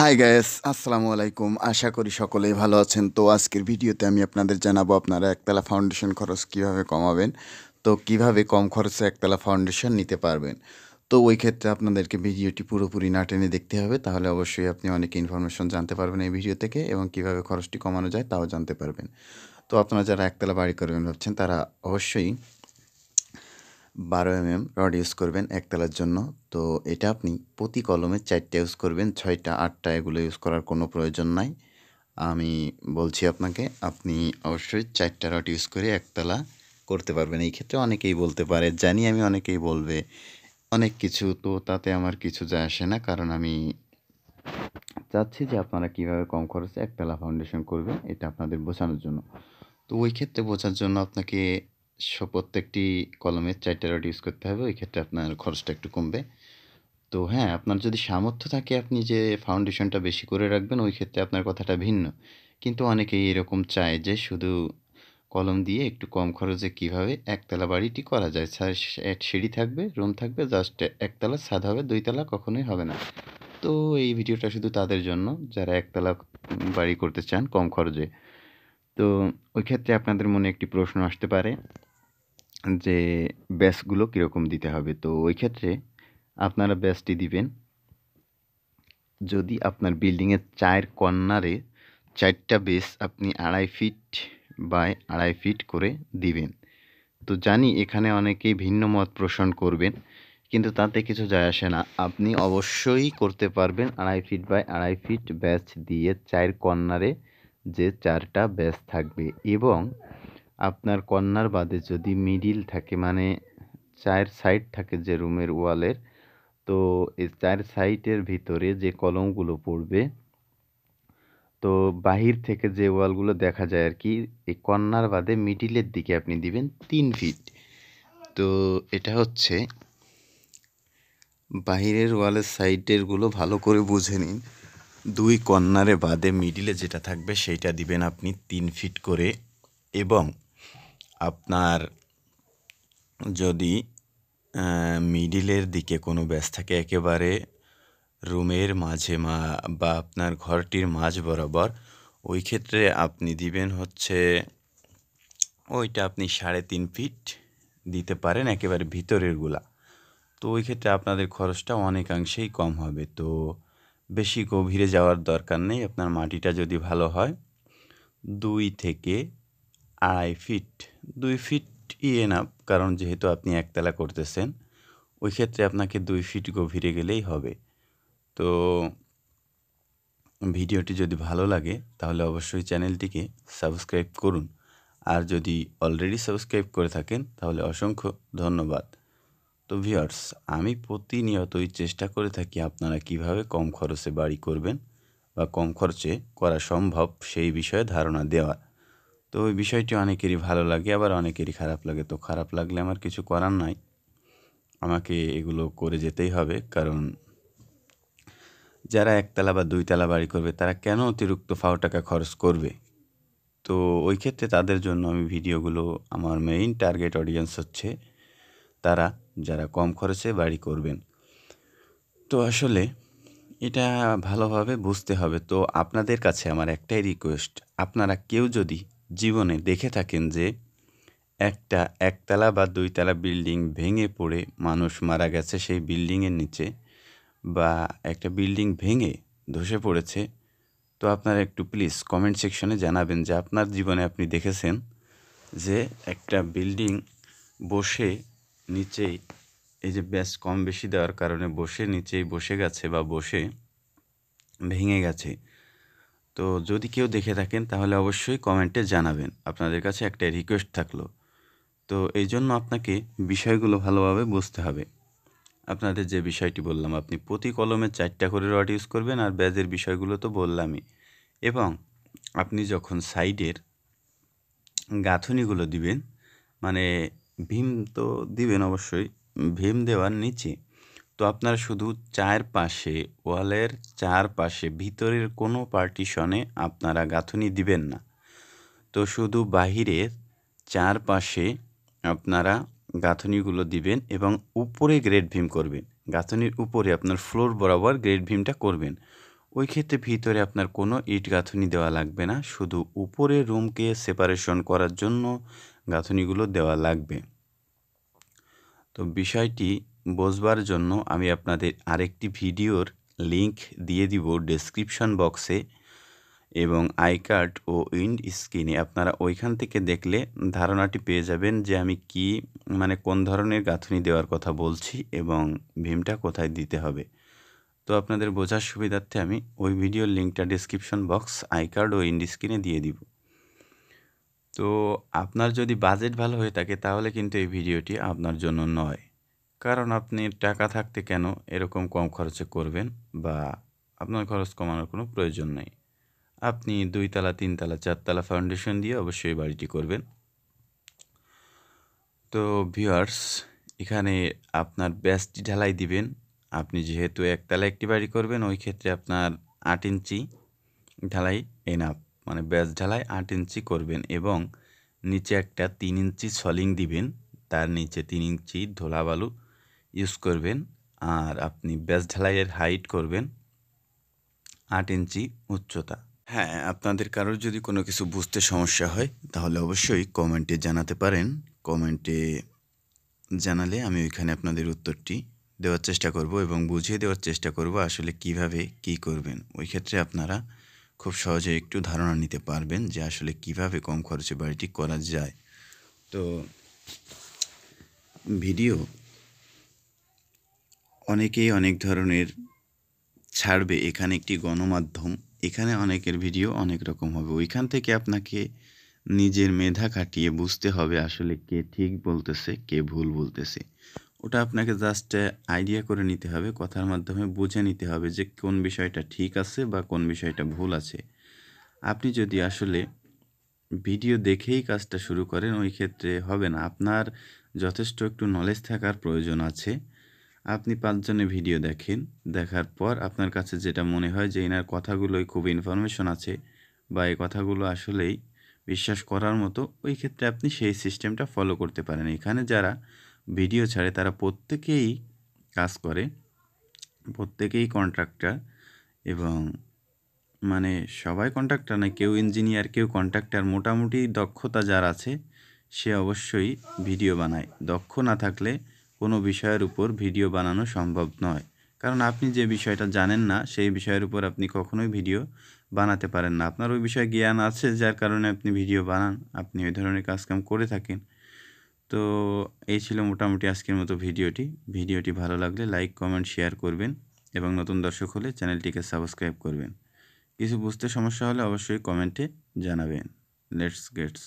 high guys আসসালামু আলাইকুম আশা করি সকলেই ভালো আছেন তো আজকের ভিডিওতে আমি আপনাদের জানাবো আপনারা একতলা ফাউন্ডেশন খরচ কিভাবে কমাবেন তো কিভাবে কম খরচে একতলা ফাউন্ডেশন নিতে পারবেন তো ওই ক্ষেত্রে আপনাদেরকে ভিডিওটি পুরোপুরি না টেনে দেখতে হবে তাহলে অবশ্যই আপনি অনেক ইনফরমেশন জানতে পারবেন এই ভিডিও থেকে এবং কিভাবে খরচটি কমানো যায় তাও জানতে পারবেন তো আপনারা যারা একতলা বাড়ি করবেন ভাবছেন তারা অবশ্যই বারো এম এম রড ইউজ করবেন একতলার জন্য তো এটা আপনি প্রতি কলমে চারটা ইউজ করবেন ছয়টা আটটা এগুলো ইউজ করার কোনো প্রয়োজন নাই আমি বলছি আপনাকে আপনি অবশ্যই চারটা রট ইউজ করে একতলা করতে পারবেন এই ক্ষেত্রে অনেকেই বলতে পারে জানি আমি অনেকেই বলবে অনেক কিছু তো তাতে আমার কিছু যায় আসে না কারণ আমি চাচ্ছি যে আপনারা কিভাবে কম খরচে একতলা ফাউন্ডেশন করবেন এটা আপনাদের বোঝানোর জন্য তো ওই ক্ষেত্রে বোঝার জন্য আপনাকে প্রত্যেকটি কলমের চারটে রড ইউজ করতে হবে ওই ক্ষেত্রে আপনার খরচটা একটু কমবে তো হ্যাঁ আপনার যদি সামর্থ্য থাকে আপনি যে ফাউন্ডেশনটা বেশি করে রাখবেন ওই ক্ষেত্রে আপনার কথাটা ভিন্ন কিন্তু অনেকেই এরকম চায় যে শুধু কলম দিয়ে একটু কম খরচে কিভাবে একতলা বাড়িটি করা যায় সিঁড়ি থাকবে রুম থাকবে জাস্ট একতলা সাদ হবে দুইতলা কখনোই হবে না তো এই ভিডিওটা শুধু তাদের জন্য যারা একতলা বাড়ি করতে চান কম খরচে তো ওই ক্ষেত্রে আপনাদের মনে একটি প্রশ্ন আসতে পারে যে ব্যাসগুলো কীরকম দিতে হবে তো ওই ক্ষেত্রে আপনারা ব্যাসটি দিবেন যদি আপনার বিল্ডিংয়ের চায়ের কর্নারে চারটা বেস আপনি আড়াই ফিট বাই আড়াই ফিট করে দিবেন তো জানি এখানে অনেকেই ভিন্ন মত পোষণ করবেন কিন্তু তাতে কিছু যায় আসে না আপনি অবশ্যই করতে পারবেন আড়াই ফিট বাই আড়াই ফিট ব্যাচ দিয়ে চায়ের কর্নারে যে চারটা ব্যাচ থাকবে এবং আপনার কর্নার বাদে যদি মিডিল থাকে মানে চায়ের সাইড থাকে যে রুমের ওয়ালের তো এই চার সাইটের ভিতরে যে কলমগুলো পড়বে তো বাহির থেকে যে ওয়ালগুলো দেখা যায় আর কি এই কর্নার বাদে মিডিলের দিকে আপনি দিবেন তিন ফিট তো এটা হচ্ছে বাহিরের ওয়ালের সাইডেরগুলো ভালো করে বুঝে নিন দুই কর্নারে বাদে মিডিলে যেটা থাকবে সেইটা দিবেন আপনি তিন ফিট করে এবং আপনার যদি মিডিলের দিকে কোনো ব্যাস থাকে একেবারে রুমের মাঝে মা বা আপনার ঘরটির মাঝ বরাবর ওই ক্ষেত্রে আপনি দিবেন হচ্ছে ওইটা আপনি সাড়ে তিন ফিট দিতে পারেন একেবারে ভিতরেরগুলা তো ওই ক্ষেত্রে আপনাদের খরচটা অনেকাংশেই কম হবে তো বেশি গভীরে যাওয়ার দরকার নেই আপনার মাটিটা যদি ভালো হয় দুই থেকে আড়াই ফিট দুই ফিট ই এনাফ কারণ যেহেতু আপনি একতলা করতেছেন ওই ক্ষেত্রে আপনাকে দুই ফিট গভীরে গেলেই হবে তো ভিডিওটি যদি ভালো লাগে তাহলে অবশ্যই চ্যানেলটিকে সাবস্ক্রাইব করুন আর যদি অলরেডি সাবস্ক্রাইব করে থাকেন তাহলে অসংখ্য ধন্যবাদ তো ভিওর্স আমি প্রতিনিয়তই চেষ্টা করে থাকি আপনারা কিভাবে কম খরচে বাড়ি করবেন বা কম খরচে করা সম্ভব সেই বিষয়ে ধারণা দেওয়ার তো ওই বিষয়টি অনেকেরই ভালো লাগে আবার অনেকেরই খারাপ লাগে তো খারাপ লাগলে আমার কিছু করার নাই আমাকে এগুলো করে যেতেই হবে কারণ যারা একতলা বা দুইতলা বাড়ি করবে তারা কেন অতিরিক্ত ফাও টাকা খরচ করবে তো ওই ক্ষেত্রে তাদের জন্য আমি ভিডিওগুলো আমার মেইন টার্গেট অডিয়েন্স হচ্ছে তারা যারা কম খরচে বাড়ি করবেন তো আসলে এটা ভালোভাবে বুঝতে হবে তো আপনাদের কাছে আমার একটাই রিকোয়েস্ট আপনারা কেউ যদি জীবনে দেখে থাকেন যে একটা একতলা বা দুইতলা বিল্ডিং ভেঙে পড়ে মানুষ মারা গেছে সেই বিল্ডিংয়ের নিচে বা একটা বিল্ডিং ভেঙে ধসে পড়েছে তো আপনারা একটু প্লিজ কমেন্ট সেকশনে জানাবেন যে আপনার জীবনে আপনি দেখেছেন যে একটা বিল্ডিং বসে নিচেই এই যে ব্যাস কম বেশি দেওয়ার কারণে বসে নিচেই বসে গেছে বা বসে ভেঙে গেছে তো যদি কেউ দেখে থাকেন তাহলে অবশ্যই কমেন্টে জানাবেন আপনাদের কাছে একটা রিকোয়েস্ট থাকলো তো এই জন্য আপনাকে বিষয়গুলো ভালোভাবে বুঝতে হবে আপনাদের যে বিষয়টি বললাম আপনি প্রতি কলমে চারটা করে রড ইউজ করবেন আর ব্যাজের বিষয়গুলো তো বললামই এবং আপনি যখন সাইডের গাঁথনিগুলো দিবেন মানে ভীম তো দিবেন অবশ্যই ভীম দেওয়ার নিচে তো আপনারা শুধু চায়ের পাশে ওয়ালের চারপাশে ভিতরের কোনো পার্টিশনে আপনারা গাঁথুনি দিবেন না তো শুধু বাহিরের চারপাশে আপনারা গাঁথনিগুলো দিবেন এবং উপরে গ্রেড ভিম করবেন গাঁথনির উপরে আপনার ফ্লোর বরাবর গ্রেড ভিমটা করবেন ওই ক্ষেত্রে ভিতরে আপনার কোনো ইট গাঁথনি দেওয়া লাগবে না শুধু উপরে রুমকে সেপারেশন করার জন্য গাঁথনিগুলো দেওয়া লাগবে তো বিষয়টি বোঝবার জন্য আমি আপনাদের আরেকটি ভিডিওর লিংক দিয়ে দিব ডেসক্রিপশন বক্সে এবং আই কার্ড ও উইন্ড স্ক্রিনে আপনারা ওইখান থেকে দেখলে ধারণাটি পেয়ে যাবেন যে আমি কি মানে কোন ধরনের গাঁথুনি দেওয়ার কথা বলছি এবং ভীমটা কোথায় দিতে হবে তো আপনাদের বোঝার সুবিধার্থে আমি ওই ভিডিওর লিঙ্কটা ডিসক্রিপশন বক্স আই কার্ড ও ইন্ড স্ক্রিনে দিয়ে দিব তো আপনার যদি বাজেট ভালো হয়ে থাকে তাহলে কিন্তু এই ভিডিওটি আপনার জন্য নয় কারণ আপনি টাকা থাকতে কেন এরকম কম খরচে করবেন বা আপনার খরচ কমানোর কোনো প্রয়োজন নেই আপনি দুইতলা তিনতলা চারতলা ফাউন্ডেশন দিয়ে অবশ্যই বাড়িটি করবেন তো ভিউয়ার্স এখানে আপনার ব্যাসটি ঢালাই দিবেন আপনি যেহেতু একতলা একটি বাড়ি করবেন ওই ক্ষেত্রে আপনার আট ইঞ্চি ঢালাই এনাফ মানে ব্যাস ঢালাই আট ইঞ্চি করবেন এবং নিচে একটা তিন ইঞ্চি সলিং দিবেন তার নিচে তিন ইঞ্চি ধোলা বালু ইউজ করবেন আর আপনি ব্যাস ঢালাইয়ের হাইট করবেন আট ইঞ্চি উচ্চতা হ্যাঁ আপনাদের কারোর যদি কোনো কিছু বুঝতে সমস্যা হয় তাহলে অবশ্যই কমেন্টে জানাতে পারেন কমেন্টে জানালে আমি ওইখানে আপনাদের উত্তরটি দেওয়ার চেষ্টা করব এবং বুঝিয়ে দেওয়ার চেষ্টা করব আসলে কিভাবে কি করবেন ওই ক্ষেত্রে আপনারা খুব সহজে একটু ধারণা নিতে পারবেন যে আসলে কিভাবে কম খরচে বাড়িটি করা যায় তো ভিডিও অনেকেই অনেক ধরনের ছাড়বে এখানে একটি গণমাধ্যম এখানে অনেকের ভিডিও অনেক রকম হবে ওইখান থেকে আপনাকে নিজের মেধা খাটিয়ে বুঝতে হবে আসলে কে ঠিক বলতেছে কে ভুল বলতেছে ওটা আপনাকে জাস্ট আইডিয়া করে নিতে হবে কথার মাধ্যমে বুঝে নিতে হবে যে কোন বিষয়টা ঠিক আছে বা কোন বিষয়টা ভুল আছে আপনি যদি আসলে ভিডিও দেখেই কাজটা শুরু করেন ওই ক্ষেত্রে হবে না আপনার যথেষ্ট একটু নলেজ থাকার প্রয়োজন আছে আপনি পাঁচজনে ভিডিও দেখেন দেখার পর আপনার কাছে যেটা মনে হয় যে এনার কথাগুলোই খুব ইনফরমেশন আছে বা এই কথাগুলো আসলেই বিশ্বাস করার মতো ওই ক্ষেত্রে আপনি সেই সিস্টেমটা ফলো করতে পারেন এখানে যারা ভিডিও ছাড়ে তারা প্রত্যেকেই কাজ করে প্রত্যেকেই কন্ট্রাক্টর এবং মানে সবাই কন্ট্রাক্টর না কেউ ইঞ্জিনিয়ার কেউ কন্ট্রাক্টর মোটামুটি দক্ষতা যার আছে সে অবশ্যই ভিডিও বানায় দক্ষ না থাকলে কোনো বিষয়ের উপর ভিডিও বানানো সম্ভব নয় কারণ আপনি যে বিষয়টা জানেন না সেই বিষয়ের উপর আপনি কখনোই ভিডিও বানাতে পারেন না আপনার ওই বিষয়ে জ্ঞান আছে যার কারণে আপনি ভিডিও বানান আপনি ওই ধরনের কাজকাম করে থাকেন তো এই ছিল মোটামুটি আজকের মতো ভিডিওটি ভিডিওটি ভালো লাগলে লাইক কমেন্ট শেয়ার করবেন এবং নতুন দর্শক হলে চ্যানেলটিকে সাবস্ক্রাইব করবেন কিছু বুঝতে সমস্যা হলে অবশ্যই কমেন্টে জানাবেন লেটস গেটস